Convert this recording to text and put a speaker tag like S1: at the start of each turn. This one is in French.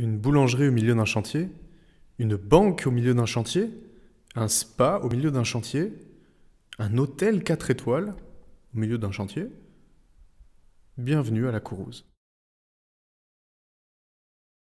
S1: une boulangerie au milieu d'un chantier, une banque au milieu d'un chantier, un spa au milieu d'un chantier, un hôtel 4 étoiles au milieu d'un chantier. Bienvenue à la Courrouze.